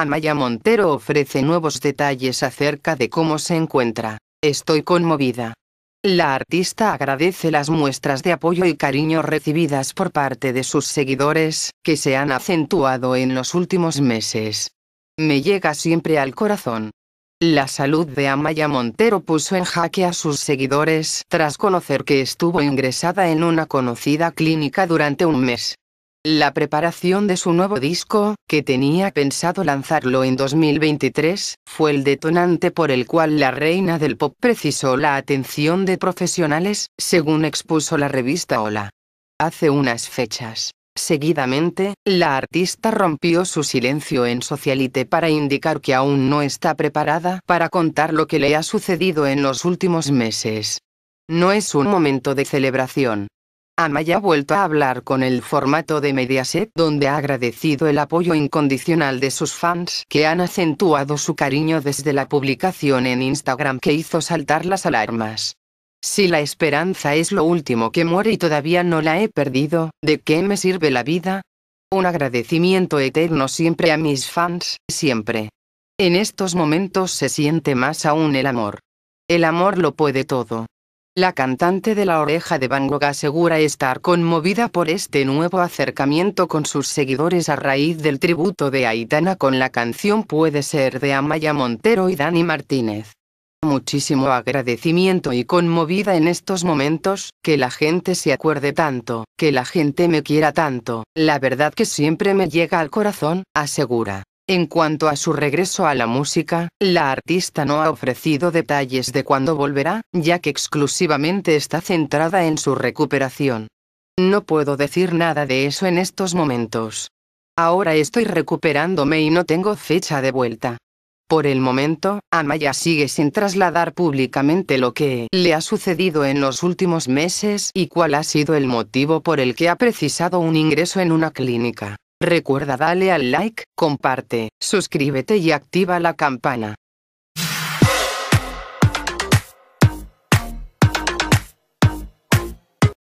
Amaya Montero ofrece nuevos detalles acerca de cómo se encuentra. Estoy conmovida. La artista agradece las muestras de apoyo y cariño recibidas por parte de sus seguidores, que se han acentuado en los últimos meses. Me llega siempre al corazón. La salud de Amaya Montero puso en jaque a sus seguidores tras conocer que estuvo ingresada en una conocida clínica durante un mes. La preparación de su nuevo disco, que tenía pensado lanzarlo en 2023, fue el detonante por el cual la reina del pop precisó la atención de profesionales, según expuso la revista Hola. Hace unas fechas. Seguidamente, la artista rompió su silencio en Socialite para indicar que aún no está preparada para contar lo que le ha sucedido en los últimos meses. No es un momento de celebración, ya ha vuelto a hablar con el formato de Mediaset donde ha agradecido el apoyo incondicional de sus fans que han acentuado su cariño desde la publicación en Instagram que hizo saltar las alarmas. Si la esperanza es lo último que muere y todavía no la he perdido, ¿de qué me sirve la vida? Un agradecimiento eterno siempre a mis fans, siempre. En estos momentos se siente más aún el amor. El amor lo puede todo. La cantante de La Oreja de Van Gogh asegura estar conmovida por este nuevo acercamiento con sus seguidores a raíz del tributo de Aitana con la canción Puede ser de Amaya Montero y Dani Martínez. Muchísimo agradecimiento y conmovida en estos momentos, que la gente se acuerde tanto, que la gente me quiera tanto, la verdad que siempre me llega al corazón, asegura. En cuanto a su regreso a la música, la artista no ha ofrecido detalles de cuándo volverá, ya que exclusivamente está centrada en su recuperación. No puedo decir nada de eso en estos momentos. Ahora estoy recuperándome y no tengo fecha de vuelta. Por el momento, Amaya sigue sin trasladar públicamente lo que le ha sucedido en los últimos meses y cuál ha sido el motivo por el que ha precisado un ingreso en una clínica. Recuerda dale al like, comparte, suscríbete y activa la campana.